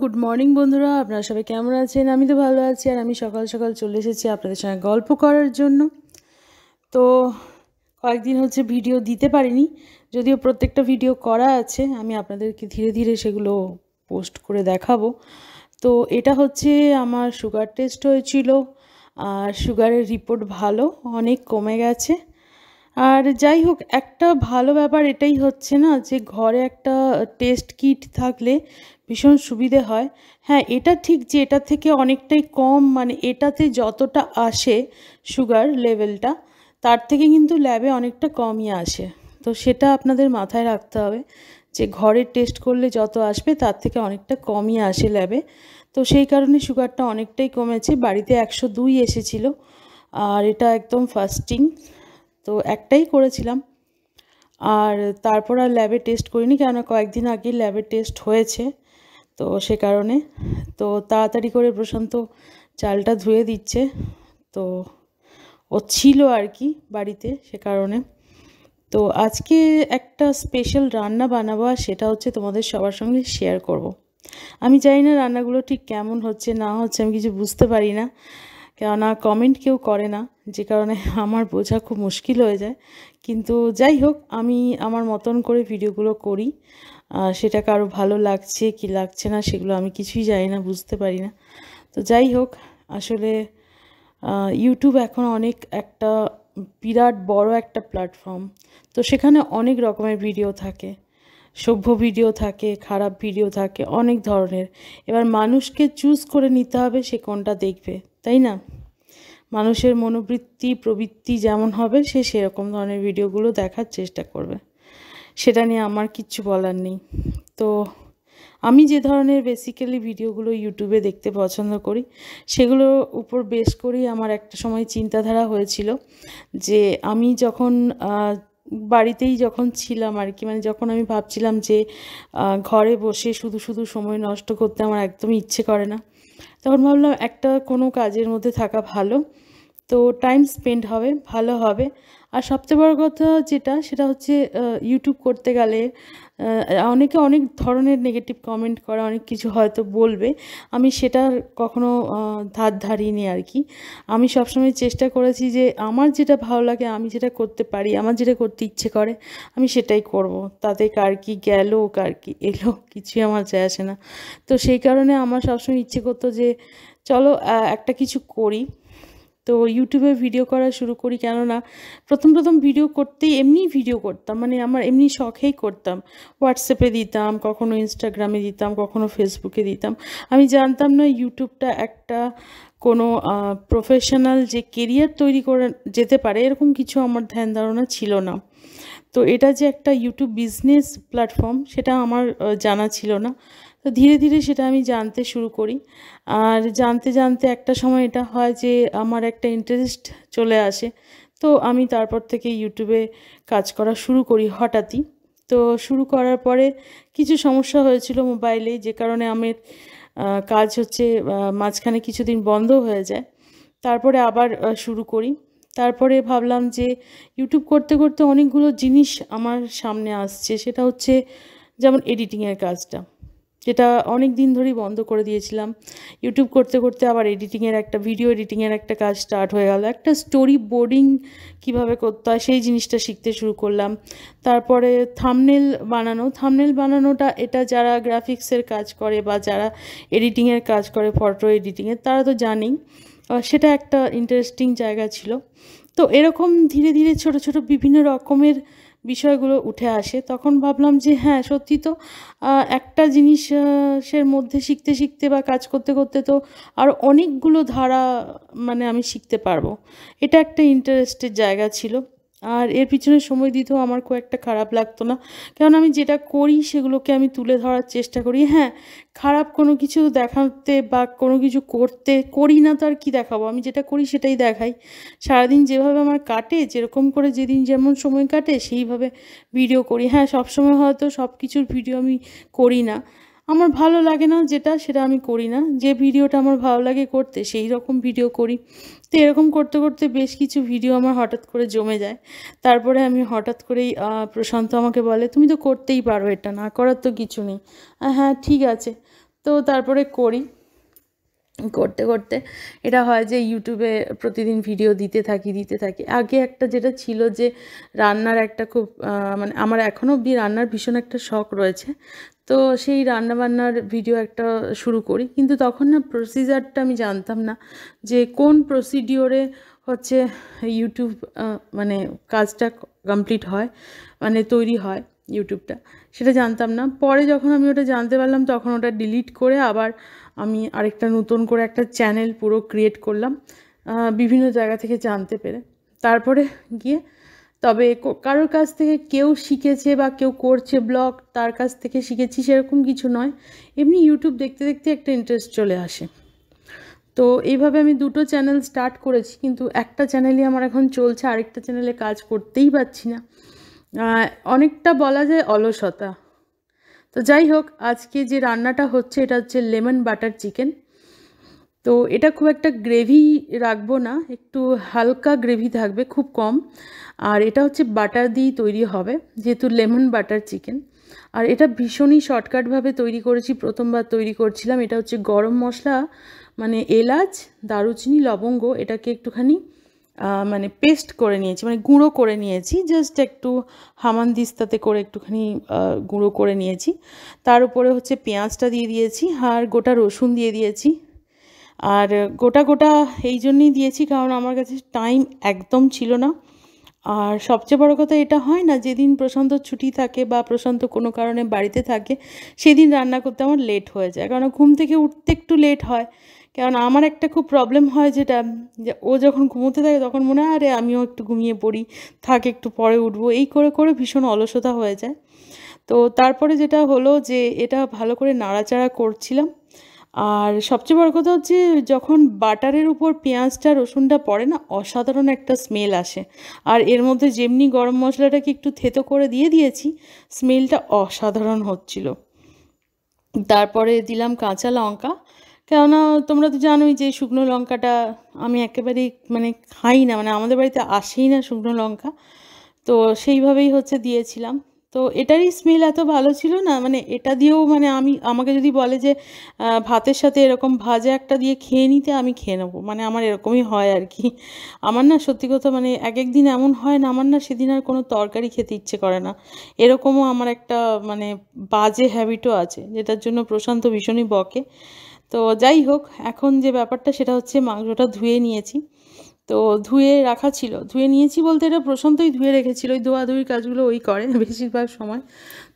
Good morning বন্ধুরা আপনারা সবাই কেমন আছেন আমি তো ভালো আছি আর আমি সকাল সকাল চলে এসেছি আপনাদের সঙ্গে গল্প করার জন্য তো কয়েকদিন হচ্ছে ভিডিও দিতে পারিনি যদিও প্রত্যেকটা ভিডিও করা আছে আমি আপনাদেরকে ধীরে ধীরে সেগুলো পোস্ট করে দেখাবো তো এটা হচ্ছে আমার সুগার টেস্ট হয়েছিল আর সুগারের রিপোর্ট ভালো অনেক কমে গেছে আর যাই হোক একটা ভালো ব্যাপার এটাই হচ্ছে না যে ঘরে একটা টেস্ট কিট থাকলে ভীষণ সুবিধে হয় হ্যাঁ এটা ঠিক যে এটা থেকে অনেকটাই কম মানে এটাতে যতটা আসে সুগার লেভেলটা তার থেকে কিন্তু ল্যাবে অনেকটা কমই আসে তো সেটা আপনাদের মাথায় রাখতে হবে যে ঘরে টেস্ট করলে যত আসবে তার থেকে অনেকটা কমই আসে ল্যাবে তো সেই কারণে সুগারটা অনেকটাই কমেছে বাড়িতে একশো দুই এসেছিলো আর এটা একদম ফাস্টিং তো একটাই করেছিলাম আর তারপর আর ল্যাবে টেস্ট করিনি কেননা কয়েকদিন আগে ল্যাবে টেস্ট হয়েছে তো সে কারণে তো তাড়াতাড়ি করে প্রশান্ত চালটা ধুয়ে দিচ্ছে তো ও ছিল আর কি বাড়িতে সে কারণে তো আজকে একটা স্পেশাল রান্না বানাবো আর সেটা হচ্ছে তোমাদের সবার সঙ্গে শেয়ার করব। আমি জানি না রান্নাগুলো ঠিক কেমন হচ্ছে না হচ্ছে আমি কিছু বুঝতে পারি না কেননা কমেন্ট কেউ করে না যে কারণে আমার বোঝা খুব মুশকিল হয়ে যায় কিন্তু যাই হোক আমি আমার মতন করে ভিডিওগুলো করি সেটা কারো ভালো লাগছে কি লাগছে না সেগুলো আমি কিছুই জানি না বুঝতে পারি না তো যাই হোক আসলে ইউটিউব এখন অনেক একটা বিরাট বড় একটা প্ল্যাটফর্ম তো সেখানে অনেক রকমের ভিডিও থাকে সভ্য ভিডিও থাকে খারাপ ভিডিও থাকে অনেক ধরনের এবার মানুষকে চুজ করে নিতে হবে সে কোনটা দেখবে তাই না মানুষের মনোবৃত্তি প্রবৃত্তি যেমন হবে সে সেরকম ধরনের ভিডিওগুলো দেখার চেষ্টা করবে সেটা নিয়ে আমার কিচ্ছু বলার নেই তো আমি যে ধরনের বেসিক্যালি ভিডিওগুলো ইউটিউবে দেখতে পছন্দ করি সেগুলোর উপর বেশ করেই আমার একটা সময় চিন্তাধারা হয়েছিল যে আমি যখন বাড়িতেই যখন ছিলাম আর কি মানে যখন আমি ভাবছিলাম যে ঘরে বসে শুধু শুধু সময় নষ্ট করতে আমার একদমই ইচ্ছে করে না তখন ভাবলাম একটা কোনো কাজের মধ্যে থাকা ভালো তো টাইম স্পেন্ড হবে ভালো হবে আর সবচেয়ে বড় কথা যেটা সেটা হচ্ছে ইউটিউব করতে গেলে অনেকে অনেক ধরনের নেগেটিভ কমেন্ট করে অনেক কিছু হয়তো বলবে আমি সেটার কখনো ধার ধারিনি আর কি আমি সবসময় চেষ্টা করেছি যে আমার যেটা ভালো লাগে আমি যেটা করতে পারি আমার যেটা করতে ইচ্ছে করে আমি সেটাই করব। তাতে কার কি গেল কার কি এলো কিছুই আমার চাই আসে না তো সেই কারণে আমার সবসময় ইচ্ছে করতো যে চলো একটা কিছু করি তো ইউটিউবে ভিডিও করা শুরু করি কেননা প্রথম প্রথম ভিডিও করতেই এমনি ভিডিও করতাম মানে আমার এমনি শখেই করতাম হোয়াটসঅ্যাপে দিতাম কখনো ইনস্টাগ্রামে দিতাম কখনো ফেসবুকে দিতাম আমি জানতাম না ইউটিউবটা একটা কোনো প্রফেশনাল যে কেরিয়ার তৈরি করে যেতে পারে এরকম কিছু আমার ধ্যান ধারণা ছিল না তো এটা যে একটা ইউটিউব বিজনেস প্ল্যাটফর্ম সেটা আমার জানা ছিল না তো ধীরে ধীরে সেটা আমি জানতে শুরু করি আর জানতে জানতে একটা সময় এটা হয় যে আমার একটা ইন্টারেস্ট চলে আসে তো আমি তারপর থেকে ইউটিউবে কাজ করা শুরু করি হঠাৎই তো শুরু করার পরে কিছু সমস্যা হয়েছিল মোবাইলে যে কারণে আমার কাজ হচ্ছে মাঝখানে কিছুদিন বন্ধ হয়ে যায় তারপরে আবার শুরু করি তারপরে ভাবলাম যে ইউটিউব করতে করতে অনেকগুলো জিনিস আমার সামনে আসছে সেটা হচ্ছে যেমন এডিটিংয়ের কাজটা যেটা অনেক দিন ধরেই বন্ধ করে দিয়েছিলাম ইউটিউব করতে করতে আবার এডিটিংয়ের একটা ভিডিও এডিটিংয়ের একটা কাজ স্টার্ট হয়ে গেল একটা স্টোরি বোর্ডিং কিভাবে করতে হয় সেই জিনিসটা শিখতে শুরু করলাম তারপরে থামনেল বানানো থামনেল বানানোটা এটা যারা গ্রাফিক্সের কাজ করে বা যারা এডিটিংয়ের কাজ করে ফটো এডিটিংয়ের তারা তো জানেই সেটা একটা ইন্টারেস্টিং জায়গা ছিল তো এরকম ধীরে ধীরে ছোট ছোট বিভিন্ন রকমের বিষয়গুলো উঠে আসে তখন ভাবলাম যে হ্যাঁ সত্যি তো একটা জিনিসের মধ্যে শিখতে শিখতে বা কাজ করতে করতে তো আর অনেকগুলো ধারা মানে আমি শিখতে পারবো এটা একটা ইন্টারেস্টের জায়গা ছিল আর এর পিছনে সময় দিতেও আমার খুব একটা খারাপ লাগতো না কারণ আমি যেটা করি সেগুলোকে আমি তুলে ধরার চেষ্টা করি হ্যাঁ খারাপ কোনো কিছু দেখাতে বা কোনো কিছু করতে করি না তো আর কী দেখাবো আমি যেটা করি সেটাই দেখাই সারাদিন যেভাবে আমার কাটে যেরকম করে যেদিন যেমন সময় কাটে সেইভাবে ভিডিও করি হ্যাঁ সব সময় হয়তো সব কিছুর ভিডিও আমি করি না আমার ভালো লাগে না যেটা সেটা আমি করি না যে ভিডিওটা আমার ভালো লাগে করতে সেই রকম ভিডিও করি তো এরকম করতে করতে বেশ কিছু ভিডিও আমার হঠাৎ করে জমে যায় তারপরে আমি হঠাৎ করেই প্রশান্ত আমাকে বলে তুমি তো করতেই পারো এটা না করার তো কিছু নেই হ্যাঁ ঠিক আছে তো তারপরে করি করতে করতে এটা হয় যে ইউটিউবে প্রতিদিন ভিডিও দিতে থাকি দিতে থাকি আগে একটা যেটা ছিল যে রান্নার একটা খুব মানে আমার এখনও অব্দি রান্নার ভীষণ একটা শখ রয়েছে তো সেই রান্নাবান্নার ভিডিও একটা শুরু করি কিন্তু তখন না প্রসিজারটা আমি জানতাম না যে কোন প্রসিডিওরে হচ্ছে ইউটিউব মানে কাজটা কমপ্লিট হয় মানে তৈরি হয় ইউটিউবটা সেটা জানতাম না পরে যখন আমি ওটা জানতে পারলাম তখন ওটা ডিলিট করে আবার আমি আরেকটা নতুন করে একটা চ্যানেল পুরো ক্রিয়েট করলাম বিভিন্ন জায়গা থেকে জানতে পেরে তারপরে গিয়ে তবে কারোর কাছ থেকে কেউ শিখেছে বা কেউ করছে ব্লগ তার কাছ থেকে শিখেছি সেরকম কিছু নয় এমনি ইউটিউব দেখতে দেখতে একটা ইন্টারেস্ট চলে আসে তো এইভাবে আমি দুটো চ্যানেল স্টার্ট করেছি কিন্তু একটা চ্যানেলই আমার এখন চলছে আরেকটা চ্যানেলে কাজ করতেই পারছি না অনেকটা বলা যায় অলসতা তো যাই হোক আজকে যে রান্নাটা হচ্ছে এটা হচ্ছে লেমন বাটার চিকেন তো এটা খুব একটা গ্রেভি রাখবো না একটু হালকা গ্রেভি থাকবে খুব কম আর এটা হচ্ছে বাটার দিয়েই তৈরি হবে যেহেতু লেমন বাটার চিকেন আর এটা ভীষণই শর্টকাটভাবে তৈরি করেছি প্রথমবার তৈরি করছিলাম এটা হচ্ছে গরম মশলা মানে এলাচ দারুচিনি লবঙ্গ এটাকে একটুখানি মানে পেস্ট করে নিয়েছি মানে গুঁড়ো করে নিয়েছি জাস্ট একটু হামানদিস্তাতে করে একটুখানি গুঁড়ো করে নিয়েছি তার উপরে হচ্ছে পেঁয়াজটা দিয়ে দিয়েছি আর গোটা রসুন দিয়ে দিয়েছি আর গোটা গোটা এই জন্যই দিয়েছি কারণ আমার কাছে টাইম একদম ছিল না আর সবচেয়ে বড় কথা এটা হয় না যেদিন প্রশান্ত ছুটি থাকে বা প্রশান্ত কোনো কারণে বাড়িতে থাকে সেদিন রান্না করতে আমার লেট হয়ে যায় কারণ ঘুম থেকে উঠতে একটু লেট হয় কারণ আমার একটা খুব প্রবলেম হয় যেটা যে ও যখন ঘুমোতে থাকে তখন মনে হয় আরে আমিও একটু ঘুমিয়ে পড়ি থাক একটু পরে উঠবো এই করে করে ভীষণ অলসতা হয়ে যায় তো তারপরে যেটা হলো যে এটা ভালো করে নাড়াচাড়া করছিলাম আর সবচেয়ে বড় কথা হচ্ছে যখন বাটারের উপর পেঁয়াজটা রসুনটা পড়ে না অসাধারণ একটা স্মেল আসে আর এর মধ্যে যেমনি গরম মশলাটাকে একটু থেতো করে দিয়ে দিয়েছি স্মেলটা অসাধারণ হচ্ছিল তারপরে দিলাম কাঁচা লঙ্কা কেননা তোমরা তো জানোই যে শুকনো লঙ্কাটা আমি একেবারেই মানে খাই না মানে আমাদের বাড়িতে আসেই না শুকনো লঙ্কা তো সেইভাবেই হচ্ছে দিয়েছিলাম তো এটারই স্মেল এত ভালো ছিল না মানে এটা দিয়েও মানে আমি আমাকে যদি বলে যে ভাতের সাথে এরকম ভাজা একটা দিয়ে খেয়ে নিতে আমি খেয়ে নেবো মানে আমার এরকমই হয় আর কি আমার না সত্যি কথা মানে এক এক দিন এমন হয় না আমার না সেদিন আর কোনো তরকারি খেতে ইচ্ছে করে না এরকমও আমার একটা মানে বাজে হ্যাবিটও আছে যেটার জন্য প্রশান্ত ভীষণই বকে তো যাই হোক এখন যে ব্যাপারটা সেটা হচ্ছে মাংসটা ধুয়ে নিয়েছি তো ধুয়ে রাখা ছিল ধুয়ে নিয়েছি বলতে এটা প্রশান্তই ধুয়ে রেখেছিল ওই ধোয়াধুয়ির কাজগুলো ওই করে বেশিরভাগ সময়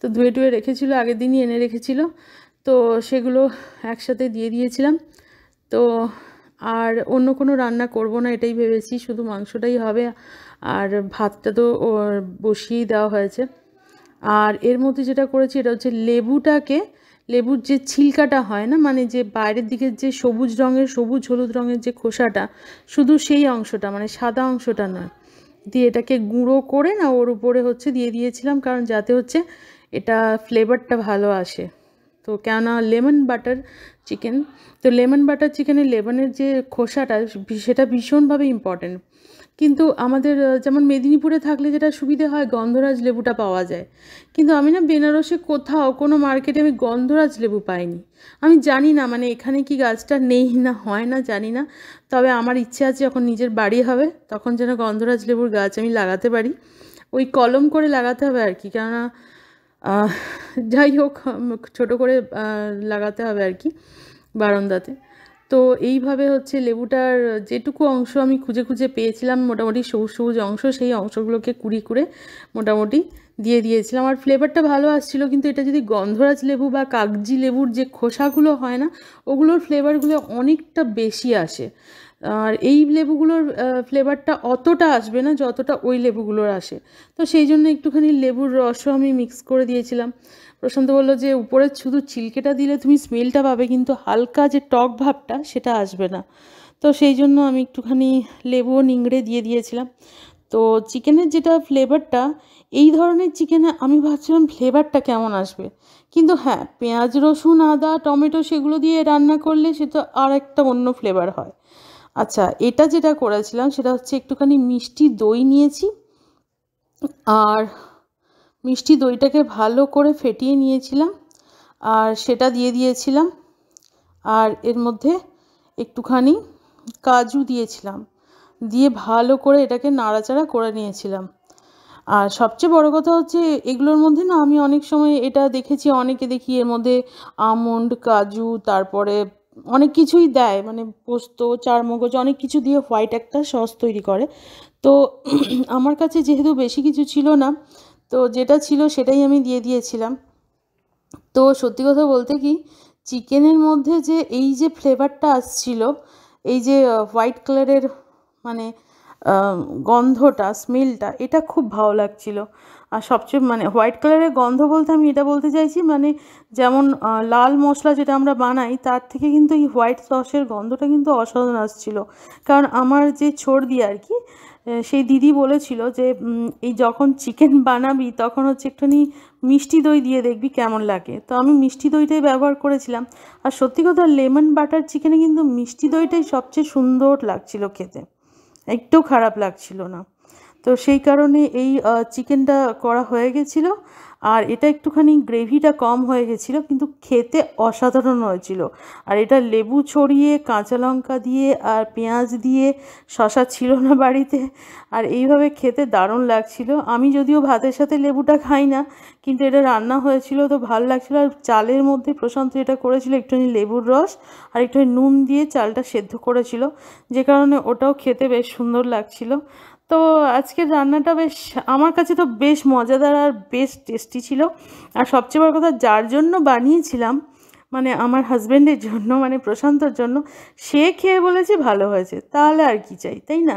তো ধুয়ে টুয়ে রেখেছিল আগের দিনই এনে রেখেছিল তো সেগুলো একসাথে দিয়ে দিয়েছিলাম তো আর অন্য কোনো রান্না করব না এটাই ভেবেছি শুধু মাংসটাই হবে আর ভাতটা তো বসিয়েই দেওয়া হয়েছে আর এর মধ্যে যেটা করেছি এটা হচ্ছে লেবুটাকে লেবুর যে ছিলকাটা হয় না মানে যে বাইরের দিকের যে সবুজ রঙের সবুজ হলুদ রঙের যে খোসাটা শুধু সেই অংশটা মানে সাদা অংশটা নয় দিয়ে এটাকে গুঁড়ো করে না ওর উপরে হচ্ছে দিয়ে দিয়েছিলাম কারণ যাতে হচ্ছে এটা ফ্লেভারটা ভালো আসে তো কেননা লেমন বাটার চিকেন তো লেমন বাটার চিকেনের লেমনের যে খোসাটা সেটা ভীষণভাবে ইম্পর্ট্যান্ট কিন্তু আমাদের যেমন মেদিনীপুরে থাকলে যেটা সুবিধে হয় গন্ধরাজ লেবুটা পাওয়া যায় কিন্তু আমি না বেনারসে কোথাও কোনো মার্কেটে আমি গন্ধরাজ লেবু পাইনি আমি জানি না মানে এখানে কি গাছটা নেই না হয় না জানি না তবে আমার ইচ্ছে আছে যখন নিজের বাড়ি হবে তখন যেন গন্ধরাজ লেবুর গাছ আমি লাগাতে পারি ওই কলম করে লাগাতে হবে আর কি কেননা যাই হোক ছোটো করে লাগাতে হবে আর কি বারান্দাতে তো এইভাবে হচ্ছে লেবুটার যেটুকু অংশ আমি খুঁজে খুঁজে পেয়েছিলাম মোটামুটি সবুজ সবুজ অংশ সেই অংশগুলোকে কুড়ি করে মোটামুটি দিয়ে দিয়েছিলাম আর ফ্লেভারটা ভালো আসছিল কিন্তু এটা যদি গন্ধরাজ লেবু বা কাগজি লেবুর যে খোসাগুলো হয় না ওগুলোর ফ্লেভারগুলো অনেকটা বেশি আসে আর এই লেবুগুলোর ফ্লেভারটা অতটা আসবে না যতটা ওই লেবুগুলোর আসে তো সেই জন্য একটুখানি লেবুর রসও আমি মিক্স করে দিয়েছিলাম প্রশান্ত বলল যে উপরে শুধু ছিলকেটা দিলে তুমি স্মেলটা পাবে কিন্তু হালকা যে টক ভাবটা সেটা আসবে না তো সেই জন্য আমি একটুখানি লেবু নিংড়ে দিয়ে দিয়েছিলাম তো চিকেনের যেটা ফ্লেভারটা এই ধরনের চিকেনে আমি ভাবছিলাম ফ্লেভারটা কেমন আসবে কিন্তু হ্যাঁ পেঁয়াজ রসুন আদা টমেটো সেগুলো দিয়ে রান্না করলে সেটা আর একটা অন্য ফ্লেভার হয় আচ্ছা এটা যেটা করেছিলাম সেটা হচ্ছে একটুখানি মিষ্টি দই নিয়েছি আর মিষ্টি দইটাকে ভালো করে ফেটিয়ে নিয়েছিলাম আর সেটা দিয়ে দিয়েছিলাম আর এর মধ্যে একটুখানি কাজু দিয়েছিলাম দিয়ে ভালো করে এটাকে নাড়াচাড়া করে নিয়েছিলাম আর সবচেয়ে বড় কথা হচ্ছে এগুলোর মধ্যে না আমি অনেক সময় এটা দেখেছি অনেকে দেখি এর মধ্যে আমন্ড কাজু তারপরে অনেক কিছুই দেয় মানে পোস্ত চারমগজ অনেক কিছু দিয়ে হোয়াইট একটা সস তৈরি করে তো আমার কাছে যেহেতু বেশি কিছু ছিল না তো যেটা ছিল সেটাই আমি দিয়ে দিয়েছিলাম তো সত্যি কথা বলতে কি চিকেনের মধ্যে যে এই যে ফ্লেভারটা আসছিল এই যে হোয়াইট কালারের মানে গন্ধটা স্মেলটা এটা খুব ভালো লাগছিল আর সবচেয়ে মানে হোয়াইট কালারের গন্ধ বলতে আমি এটা বলতে চাইছি মানে যেমন লাল মশলা যেটা আমরা বানাই তার থেকে কিন্তু এই হোয়াইট সসের গন্ধটা কিন্তু অসাধারণ আসছিল কারণ আমার যে দিয়ে আর কি সেই দিদি বলেছিল যে এই যখন চিকেন বানাবি তখন হচ্ছে একটুখানি মিষ্টি দই দিয়ে দেখবি কেমন লাগে তো আমি মিষ্টি দইটাই ব্যবহার করেছিলাম আর সত্যি কথা লেমন বাটার চিকেনে কিন্তু মিষ্টি দইটাই সবচেয়ে সুন্দর লাগছিল খেতে একটু খারাপ লাগছিল না তো সেই কারণে এই চিকেনটা করা হয়ে গেছিলো আর এটা একটুখানি গ্রেভিটা কম হয়ে গেছিলো কিন্তু খেতে অসাধারণ হয়েছিল আর এটা লেবু ছড়িয়ে কাঁচা লঙ্কা দিয়ে আর পেঁয়াজ দিয়ে শশা ছিল না বাড়িতে আর এইভাবে খেতে দারুণ লাগছিল আমি যদিও ভাতের সাথে লেবুটা খাই না কিন্তু এটা রান্না হয়েছিল তো ভালো লাগছিলো আর চালের মধ্যে প্রশান্ত এটা করেছিল একটুখানি লেবুর রস আর একটুখানি নুন দিয়ে চালটা সেদ্ধ করেছিল যে কারণে ওটাও খেতে বেশ সুন্দর লাগছিলো তো আজকের রান্নাটা বেশ আমার কাছে তো বেশ মজাদার আর বেশ টেস্টি ছিল আর সবচেয়ে বড় কথা যার জন্য বানিয়েছিলাম মানে আমার হাজব্যান্ডের জন্য মানে প্রশান্তর জন্য সে খেয়ে বলেছে ভালো হয়েছে তাহলে আর কি চাই তাই না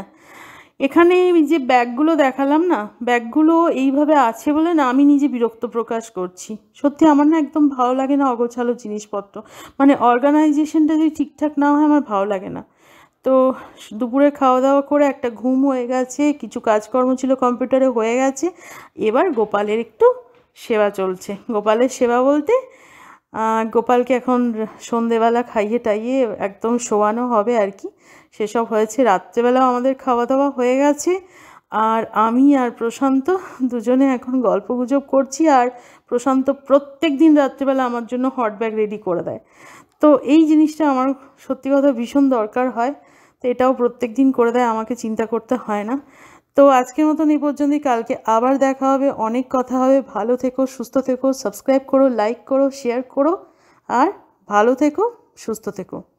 এখানে যে ব্যাগগুলো দেখালাম না ব্যাগগুলো এইভাবে আছে বলে না আমি নিজে বিরক্ত প্রকাশ করছি সত্যি আমার না একদম ভালো লাগে না অগোছালো জিনিসপত্র মানে অর্গানাইজেশনটা যদি ঠিকঠাক না হয় আমার ভালো লাগে না তো দুপুরে খাওয়া দাওয়া করে একটা ঘুম হয়ে গেছে কিছু কাজকর্ম ছিল কম্পিউটারে হয়ে গেছে এবার গোপালের একটু সেবা চলছে গোপালের সেবা বলতে গোপালকে এখন সন্ধেবেলা খাইয়ে টাইয়ে একদম শোয়ানো হবে আর কি সেসব হয়েছে রাত্রেবেলাও আমাদের খাওয়া দাওয়া হয়ে গেছে আর আমি আর প্রশান্ত দুজনে এখন গল্প গুজব করছি আর প্রশান্ত প্রত্যেক দিন রাত্রেবেলা আমার জন্য হট ব্যাগ রেডি করে দেয় তো এই জিনিসটা আমার সত্যি কথা ভীষণ দরকার হয় তো এটাও প্রত্যেক দিন করে দেয় আমাকে চিন্তা করতে হয় না তো আজকের মতন এই পর্যন্তই কালকে আবার দেখা হবে অনেক কথা হবে ভালো থেকো সুস্থ থেকো সাবস্ক্রাইব করো লাইক করো শেয়ার করো আর ভালো থেকো সুস্থ থেকো